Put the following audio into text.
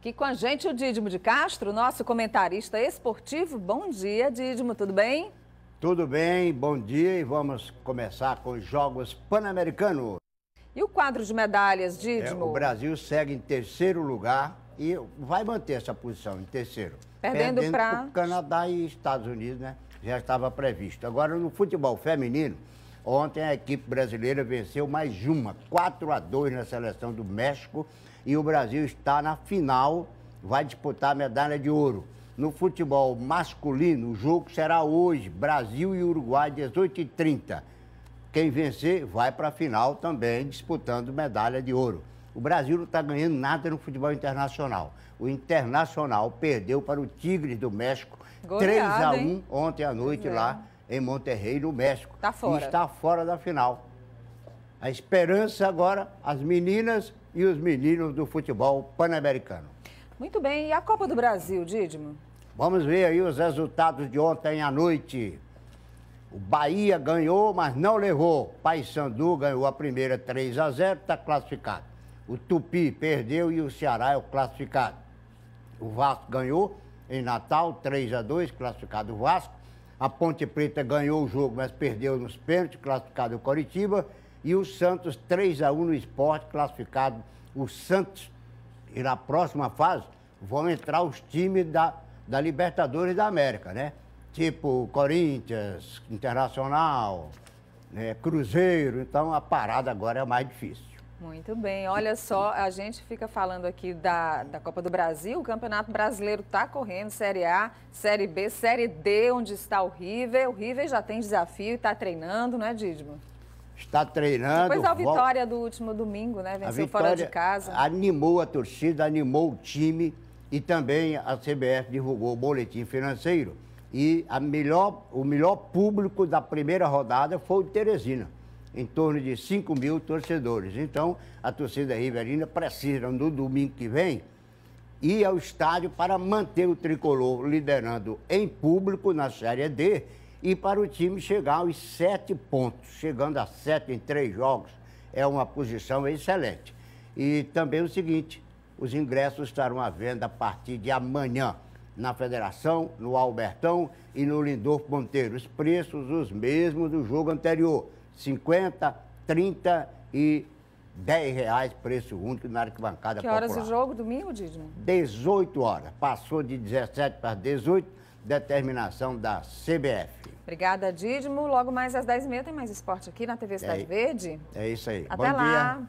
Aqui com a gente o Dídimo de Castro, nosso comentarista esportivo. Bom dia, Dídimo, tudo bem? Tudo bem, bom dia e vamos começar com os Jogos Pan-Americanos. E o quadro de medalhas, é, Dídimo? É, o Brasil segue em terceiro lugar e vai manter essa posição em terceiro. Perdendo, perdendo para Canadá e Estados Unidos, né? Já estava previsto. Agora, no futebol feminino, Ontem a equipe brasileira venceu mais uma, 4 a 2 na seleção do México e o Brasil está na final, vai disputar a medalha de ouro. No futebol masculino, o jogo será hoje, Brasil e Uruguai, 18h30. Quem vencer vai para a final também, disputando medalha de ouro. O Brasil não está ganhando nada no futebol internacional. O Internacional perdeu para o Tigre do México Goleado, 3 a 1 hein? ontem à noite é. lá em Monterrey, no México. Está fora. E está fora da final. A esperança agora, as meninas e os meninos do futebol pan-americano. Muito bem. E a Copa do Brasil, Didimo? Vamos ver aí os resultados de ontem à noite. O Bahia ganhou, mas não levou. Paysandu ganhou a primeira 3 a 0, está classificado. O Tupi perdeu e o Ceará é o classificado. O Vasco ganhou em Natal 3 a 2, classificado o Vasco. A Ponte Preta ganhou o jogo, mas perdeu nos pênaltis, classificado o Coritiba. E o Santos 3 a 1 no esporte, classificado o Santos. E na próxima fase vão entrar os times da, da Libertadores da América, né? Tipo Corinthians, Internacional, né? Cruzeiro. Então a parada agora é mais difícil. Muito bem, olha só, a gente fica falando aqui da, da Copa do Brasil, o Campeonato Brasileiro está correndo, Série A, Série B, Série D, onde está o River, o River já tem desafio, está treinando, não é Didmo? Está treinando. Depois da vitória do último domingo, né, venceu fora de casa. animou a torcida, animou o time e também a CBF divulgou o boletim financeiro e a melhor, o melhor público da primeira rodada foi o Teresina em torno de 5 mil torcedores. Então, a torcida riverina precisa, no domingo que vem, ir ao estádio para manter o tricolor liderando em público na Série D e para o time chegar aos sete pontos. Chegando a sete em três jogos é uma posição excelente. E também o seguinte: os ingressos estarão à venda a partir de amanhã na Federação, no Albertão e no Lindor Ponteiro. Os preços os mesmos do jogo anterior. 50, 30 e 10 reais, preço único na arquibancada Que horas popular. o jogo, domingo, Didmo? 18 horas. Passou de 17 para 18, determinação da CBF. Obrigada, Didmo. Logo mais às 10h30 tem mais esporte aqui na TV Cidade é, Verde. É isso aí. Até Bom lá. Dia.